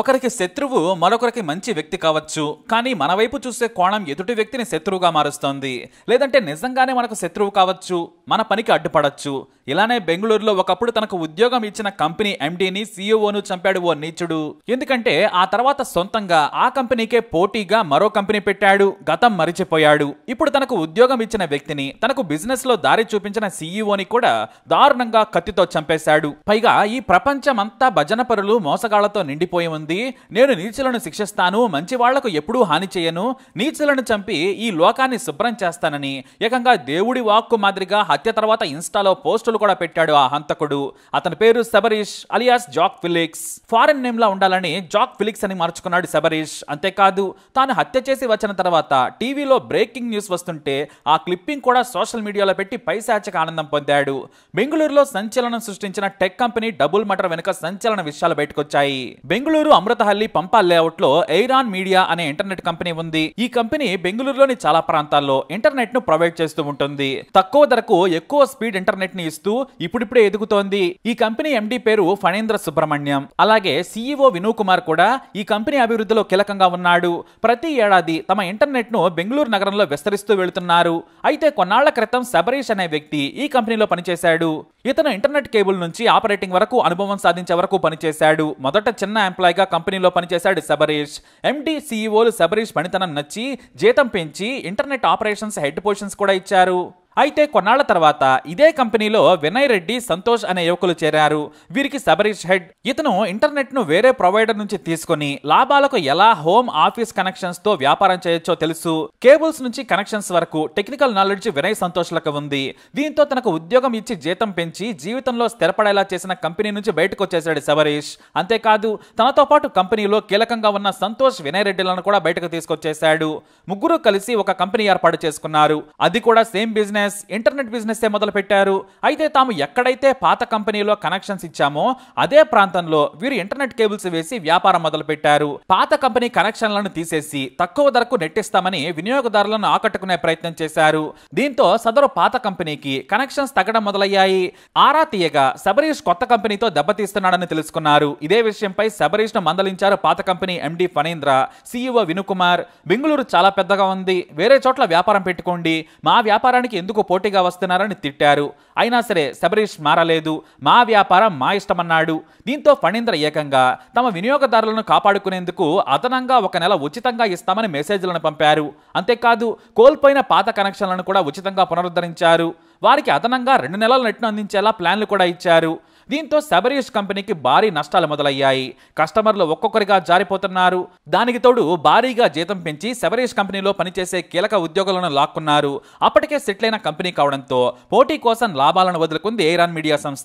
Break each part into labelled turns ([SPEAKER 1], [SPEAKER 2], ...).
[SPEAKER 1] ఒకరికి శత్రువు మరొకరికి మంచి వ్యక్తి కావచ్చు కానీ మన వైపు చూసే కోణం ఎదుటి వ్యక్తిని శత్రువుగా మారుస్తోంది లేదంటే నిజంగానే మనకు శత్రువు కావచ్చు మన పనికి అడ్డుపడచ్చు ఇలానే బెంగళూరులో ఒకప్పుడు తనకు ఉద్యోగం ఇచ్చిన కంపెనీ ఎండీని సీఈఓను e చంపాడు ఓ నీచుడు ఎందుకంటే ఆ తర్వాత సొంతంగా ఆ కంపెనీకే పోటీగా మరో కంపెనీ పెట్టాడు గతం మరిచిపోయాడు ఇప్పుడు తనకు ఉద్యోగం ఇచ్చిన వ్యక్తిని తనకు బిజినెస్ లో దారి చూపించిన సీఈఓని e కూడా దారుణంగా కత్తితో చంపేశాడు పైగా ఈ ప్రపంచమంతా భజన పరులు మోసగాళ్లతో నిండిపోయి ఉంది నేను నీచులను శిక్షిస్తాను మంచి వాళ్లకు ఎప్పుడూ హాని చేయను నీచులను చంపి ఈ లోకాన్ని శుభ్రం చేస్తానని ఏకంగా దేవుడి వాక్కు మాదిరిగా హత్య తర్వాత ఇన్స్టాలో పోస్టులు కూడా పెట్టాడు ఆ హంతకుడు అతని పేరు Sabarish alias Jack Felix foreign name లా ఉండాలని జాక్ ఫిలిక్స్ అని మార్చుకున్నాడు శబరీష్ అంతేకాదు తాను హత్య చేసి వచ్చిన తర్వాత టీవీలో బ్రేకింగ్ న్యూస్ వస్తుంటే ఆ క్లిప్పింగ్ కూడా సోషల్ మీడియాలో పెట్టి పైశాచక ఆనందం పొందాడు బెంగళూరులో సంచలనం సృష్టించిన టెక్ కంపెనీ డబుల్ మటర్ వెనుక సంచలన విషయాలు బయటకొచ్చాయి బెంగళూరు బెంగళూరు అమృతహల్లి పంపా లో ఎయిరాన్ మీడియా అనే ఇంటర్నెట్ కంపెనీ ఉంది ఈ కంపెనీ బెంగళూరులోని చాలా ప్రాంతాల్లో ఇంటర్నెట్ ను ప్రొవైడ్ చేస్తూ ఉంటుంది తక్కువ ధరకు ఎక్కువ స్పీడ్ ఇంటర్నెట్ ని ఇస్తూ ఇప్పుడిప్పుడే ఎదుగుతోంది ఈ కంపెనీ ఎండీ పేరు ఫణేంద్ర సుబ్రహ్మణ్యం అలాగే సీఈఓ వినూ కుమార్ కూడా ఈ కంపెనీ అభివృద్ధిలో కీలకంగా ఉన్నాడు ప్రతి ఏడాది తమ ఇంటర్నెట్ ను బెంగళూరు నగరంలో విస్తరిస్తూ వెళుతున్నారు అయితే కొన్నాళ్ల క్రితం సబరీష్ అనే వ్యక్తి ఈ కంపెనీలో పనిచేశాడు ఇతను ఇంటర్నెట్ కేబుల్ నుంచి ఆపరేటింగ్ వరకు అనుభవం సాధించే వరకు పనిచేశాడు మొదట చిన్న ఎంప్లాయ్ పైగా కంపెనీలో పనిచేశాడు సబరీష్ ఎండీ సీఈఓలు e సబరీష్ పనితనం నచ్చి జీతం పెంచి ఇంటర్నెట్ ఆపరేషన్స్ హెడ్ పొజిషన్స్ కూడా ఇచ్చారు అయితే కొన్నాళ్ల తర్వాత ఇదే కంపెనీలో వినయ్ రెడ్డి సంతోష్ అనే యువకులు చేరారు వీరికి సబరీష్ హెడ్ ఇతను ఇంటర్నెట్ ను వేరే ప్రొవైడర్ నుంచి తీసుకుని లాభాలకు ఎలా హోమ్ ఆఫీస్ కనెక్షన్స్ తో వ్యాపారం చేయొచ్చో తెలుసు కేబుల్స్ నుంచి కనెక్షన్స్ వరకు టెక్నికల్ నాలెడ్జ్ వినయ్ సంతోష్లకు ఉంది దీంతో తనకు ఉద్యోగం ఇచ్చి జీతం పెంచి జీవితంలో స్థిరపడేలా చేసిన కంపెనీ నుంచి బయటకు వచ్చేశాడు సబరీష్ అంతేకాదు తనతో పాటు కంపెనీలో కీలకంగా ఉన్న సంతోష్ వినయ్ రెడ్డిలను కూడా బయటకు తీసుకొచ్చేశాడు ముగ్గురు కలిసి ఒక కంపెనీ ఏర్పాటు చేసుకున్నారు అది కూడా సేమ్ బిజినెస్ బిజినెస్ ఇంటర్నెట్ బిజినెస్సే మొదలుపెట్టారు అయితే తాము ఎక్కడైతే పాత కంపెనీలో కనెక్షన్స్ ఇచ్చామో అదే ప్రాంతంలో వీరు ఇంటర్నెట్ కేబుల్స్ వేసి వ్యాపారం మొదలుపెట్టారు పాత కంపెనీ కనెక్షన్లను తీసేసి తక్కువ ధరకు నెట్టిస్తామని వినియోగదారులను ఆకట్టుకునే ప్రయత్నం చేశారు దీంతో సదరు పాత కంపెనీకి కనెక్షన్స్ తగ్గడం మొదలయ్యాయి ఆరా తీయగా శబరీష్ కొత్త కంపెనీతో దెబ్బతీస్తున్నాడని తెలుసుకున్నారు ఇదే విషయంపై శబరీష్ ను మందలించారు పాత company MD Phanindra CEO Vinukumar Bengaluru చాలా పెద్దగా ఉంది వేరే చోట్ల వ్యాపారం పెట్టుకోండి మా వ్యాపారానికి ఎందుకు తనకు పోటీగా వస్తున్నారని తిట్టారు అయినా సరే శబరీష్ మారలేదు మా వ్యాపారం మా ఇష్టమన్నాడు దీంతో ఫణీంద్ర ఏకంగా తమ వినియోగదారులను కాపాడుకునేందుకు అదనంగా ఒక నెల ఉచితంగా ఇస్తామని మెసేజ్లను పంపారు అంతేకాదు కోల్పోయిన పాత కనెక్షన్లను కూడా ఉచితంగా పునరుద్ధరించారు వారికి అదనంగా రెండు నెలల నెట్ను అందించేలా ప్లాన్లు కూడా ఇచ్చారు దీంతో సబరీష్ కంపెనీకి భారీ నష్టాలు మొదలయ్యాయి కస్టమర్లు ఒక్కొక్కరిగా జారిపోతున్నారు దానికి తోడు భారీగా జీతం పెంచి సెవరేజ్ కంపెనీలో పనిచేసే కీలక ఉద్యోగులను లాక్కున్నారు అప్పటికే సెటిల్ అయిన కంపెనీ కావడంతో పోటీ కోసం లాభాలను వదులుకుంది ఎయిరాన్ మీడియా సంస్థ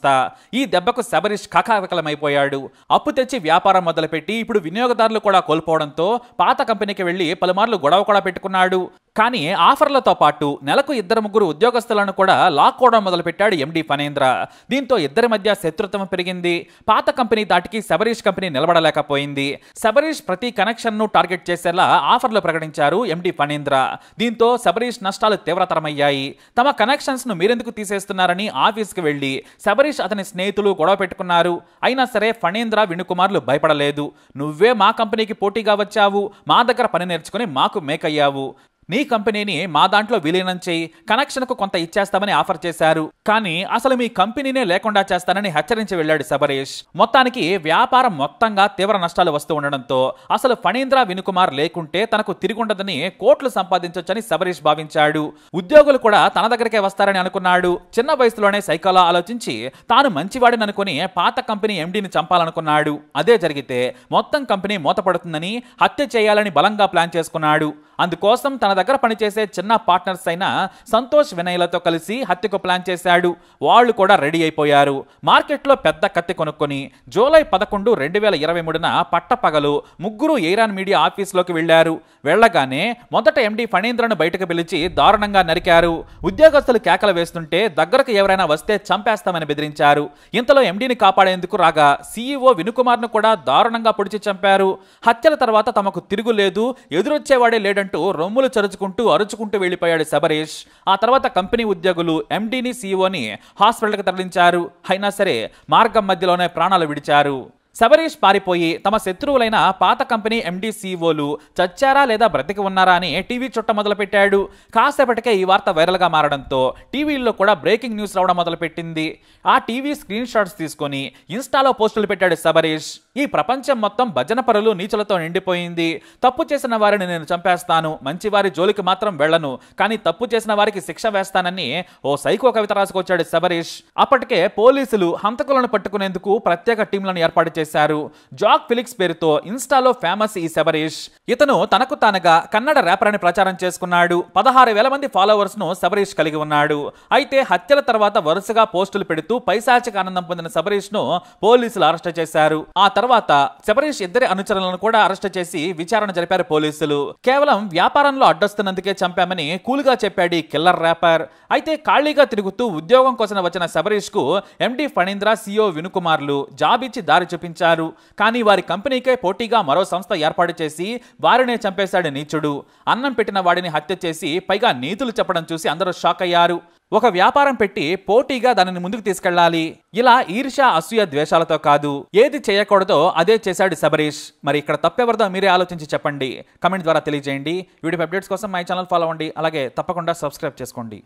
[SPEAKER 1] ఈ దెబ్బకు సబరీష్ కకాకలమైపోయాడు అప్పు తెచ్చి వ్యాపారం మొదలుపెట్టి ఇప్పుడు వినియోగదారులు కూడా కోల్పోవడంతో పాత కంపెనీకి వెళ్లి పలుమార్లు గొడవ కూడా పెట్టుకున్నాడు కానీ ఆఫర్లతో పాటు నెలకు ఇద్దరు ముగ్గురు ఉద్యోగస్తులను కూడా లాక్కోవడం మొదలుపెట్టాడు ఎండి ఫనేంద్ర దీంతో ఇద్దరి మధ్య శత్రుత్వం పెరిగింది పాత కంపెనీ దాటికి సబరీష్ కంపెనీ నిలబడలేకపోయింది సబరీష్ ప్రతి కనెక్షన్ను టార్గెట్ చేసేలా ఆఫర్లు ప్రకటించారు ఎండి ఫణీంద్ర దీంతో సబరీష్ నష్టాలు తీవ్రతరమయ్యాయి తమ కనెక్షన్స్ను మీరెందుకు తీసేస్తున్నారని ఆఫీస్కి వెళ్ళి సబరీష్ అతని స్నేహితులు గొడవ పెట్టుకున్నారు అయినా సరే ఫణీంద్ర వినుకుమార్లు భయపడలేదు నువ్వే మా కంపెనీకి పోటీగా వచ్చావు మా దగ్గర పని నేర్చుకుని మాకు మేకయ్యావు మీ కంపెనీని మా దాంట్లో విలీనం చేయి కనెక్షన్కు కొంత ఇచ్చేస్తామని ఆఫర్ చేశారు కానీ అసలు మీ కంపెనీనే లేకుండా చేస్తానని హెచ్చరించి వెళ్లాడు శబరీష్ మొత్తానికి వ్యాపారం మొత్తంగా తీవ్ర నష్టాలు వస్తూ ఉండడంతో అసలు ఫణీంద్ర వినుకుమార్ లేకుంటే తనకు ఉండదని కోట్లు సంపాదించొచ్చని శబరీష్ భావించాడు ఉద్యోగులు కూడా తన దగ్గరకే వస్తారని అనుకున్నాడు చిన్న వయసులోనే సైకాలో ఆలోచించి తాను మంచివాడిని అనుకుని పాత కంపెనీ ఎండీని చంపాలనుకున్నాడు అదే జరిగితే మొత్తం కంపెనీ మూతపడుతుందని హత్య చేయాలని బలంగా ప్లాన్ చేసుకున్నాడు అందుకోసం తన తన దగ్గర పనిచేసే చిన్న పార్ట్నర్స్ అయిన సంతోష్ వినయ్లతో కలిసి హత్యకు ప్లాన్ చేశాడు వాళ్ళు కూడా రెడీ అయిపోయారు మార్కెట్లో పెద్ద కత్తి కొనుక్కొని జూలై పదకొండు రెండు వేల ఇరవై మూడున పట్టపగలు ముగ్గురు ఎయిరాన్ మీడియా ఆఫీసులోకి వెళ్లారు వెళ్లగానే మొదట ఎండి ఫణీంద్రను బయటకు పిలిచి దారుణంగా నరికారు ఉద్యోగస్తులు కేకలు వేస్తుంటే దగ్గరకు ఎవరైనా వస్తే చంపేస్తామని బెదిరించారు ఇంతలో ఎండీని కాపాడేందుకు రాగా సీఈఓ e ను కూడా దారుణంగా పొడిచి చంపారు హత్యల తర్వాత తమకు తిరుగులేదు ఎదురొచ్చేవాడే లేడంటూ రొమ్ములు తలదరుచుకుంటూ అరుచుకుంటూ వెళ్లిపోయాడు శబరీష్ ఆ తర్వాత కంపెనీ ఉద్యోగులు ఎండీని సీఈఓని e హాస్పిటల్కి తరలించారు అయినా సరే మార్గం మధ్యలోనే ప్రాణాలు విడిచారు శబరీష్ పారిపోయి తమ శత్రువులైన పాత కంపెనీ ఎండీ సీఓలు e చచ్చారా లేదా బ్రతికి ఉన్నారా అని టీవీ చుట్ట మొదలుపెట్టాడు కాసేపటికే ఈ వార్త వైరల్గా మారడంతో టీవీల్లో కూడా బ్రేకింగ్ న్యూస్ రావడం మొదలుపెట్టింది ఆ టీవీ స్క్రీన్ షాట్స్ తీసుకొని ఇన్స్టాలో పోస్టులు పెట్టాడు శబరీష్ ఈ ప్రపంచం మొత్తం భజన పరులు నీచులతో నిండిపోయింది తప్పు చేసిన వారిని నేను చంపేస్తాను మంచి వారి జోలికి మాత్రం వెళ్ళను కానీ తప్పు చేసిన వారికి శిక్ష వేస్తానని ఓ సైకో కవిత రాసుకొచ్చాడు శబరీష్ అప్పటికే పోలీసులు హంతకులను పట్టుకునేందుకు ప్రత్యేక టీంలను ఏర్పాటు చేశారు చేశారు జాక్ ఫిలిక్స్ పేరుతో ఇన్స్టాలో ఫేమస్ ఈ శబరీష్ ఇతను తనకు తానుగా కన్నడ ర్యాపర్ అని ప్రచారం చేసుకున్నాడు పదహారు వేల మంది ఫాలోవర్స్ను సబరీష్ కలిగి ఉన్నాడు అయితే హత్యల తర్వాత వరుసగా పోస్టులు పెడుతూ పైశాచిక ఆనందం పొందిన సబరీష్ను పోలీసులు అరెస్ట్ చేశారు ఆ తర్వాత శబరీష్ ఇద్దరి అనుచరులను కూడా అరెస్ట్ చేసి విచారణ జరిపారు పోలీసులు కేవలం వ్యాపారంలో అడ్డొస్తున్నందుకే చంపామని కూల్గా చెప్పాడు కిల్లర్ ర్యాపర్ అయితే ఖాళీగా తిరుగుతూ ఉద్యోగం కోసం వచ్చిన సబరీష్కు కు ఎండి ఫణీంద్ర సిఓ e వినుకుమార్లు జాబ్ ఇచ్చి దారి చూపించారు కానీ వారి కంపెనీకే పోటీగా మరో సంస్థ ఏర్పాటు చేసి వారినే చంపేశాడు నీచుడు అన్నం పెట్టిన వాడిని హత్య చేసి పైగా నీతులు చెప్పడం చూసి అందరూ షాక్ అయ్యారు ఒక వ్యాపారం పెట్టి పోటీగా దానిని ముందుకు తీసుకెళ్లాలి ఇలా ఈర్ష అసూయ ద్వేషాలతో కాదు ఏది చేయకూడదో అదే చేశాడు శబరీష్ మరి ఇక్కడ తప్పెవరిదో మీరే ఆలోచించి చెప్పండి కమెంట్ ద్వారా తెలియజేయండి వీడియో అప్డేట్స్ కోసం మై ఛానల్ ఫాలో అవ్వండి అలాగే తప్పకుండా సబ్స్క్రైబ్ చేసుకోండి